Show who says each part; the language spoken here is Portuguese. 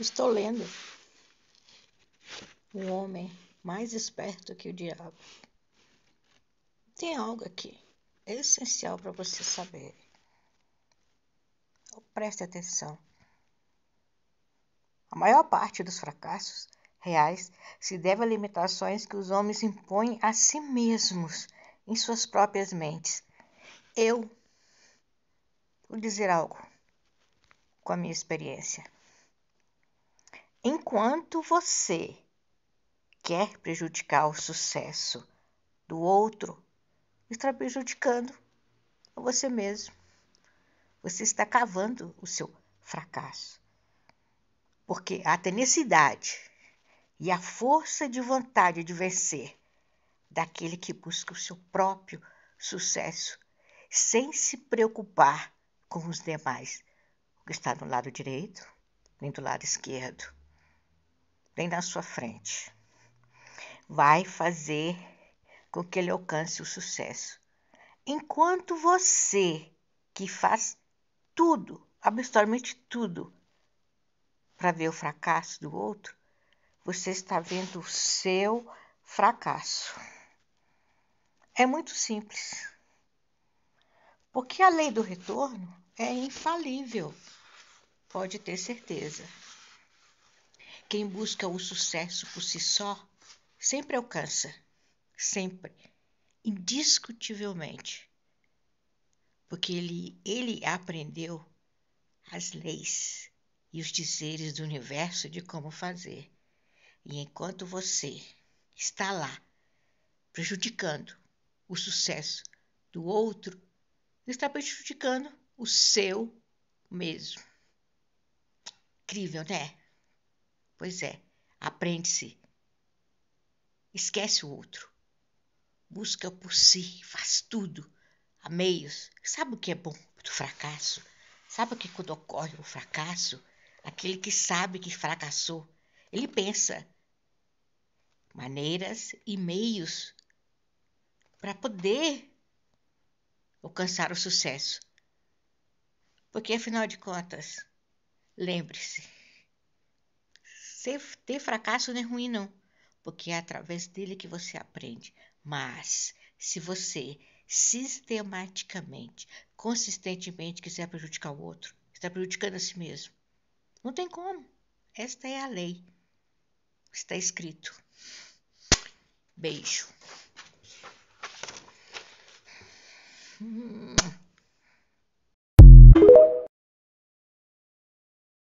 Speaker 1: Estou lendo. Um homem mais esperto que o diabo. Tem algo aqui. É essencial para você saber. Então, preste atenção. A maior parte dos fracassos reais se deve a limitações que os homens impõem a si mesmos em suas próprias mentes. Eu vou dizer algo com a minha experiência. Enquanto você quer prejudicar o sucesso do outro, está prejudicando você mesmo. Você está cavando o seu fracasso. Porque a tenacidade e a força de vontade de vencer daquele que busca o seu próprio sucesso, sem se preocupar com os demais, o que está do lado direito nem do lado esquerdo vem na sua frente vai fazer com que ele alcance o sucesso. Enquanto você, que faz tudo, absolutamente tudo, para ver o fracasso do outro, você está vendo o seu fracasso. É muito simples. Porque a lei do retorno é infalível, pode ter certeza. Quem busca o sucesso por si só sempre alcança, sempre, indiscutivelmente, porque ele, ele aprendeu as leis e os dizeres do universo de como fazer. E enquanto você está lá prejudicando o sucesso do outro, está prejudicando o seu mesmo. Incrível, né? Pois é, aprende-se. Esquece o outro. Busca por si, faz tudo a meios. Sabe o que é bom do fracasso? Sabe o que é quando ocorre o um fracasso, aquele que sabe que fracassou, ele pensa maneiras e meios para poder alcançar o sucesso. Porque afinal de contas, lembre-se, ser, ter fracasso não é ruim, não, porque é através dele que você aprende. Mas se você sistematicamente, consistentemente quiser prejudicar o outro, está prejudicando a si mesmo. Não tem como. Esta é a lei. Está escrito. Beijo. Hum.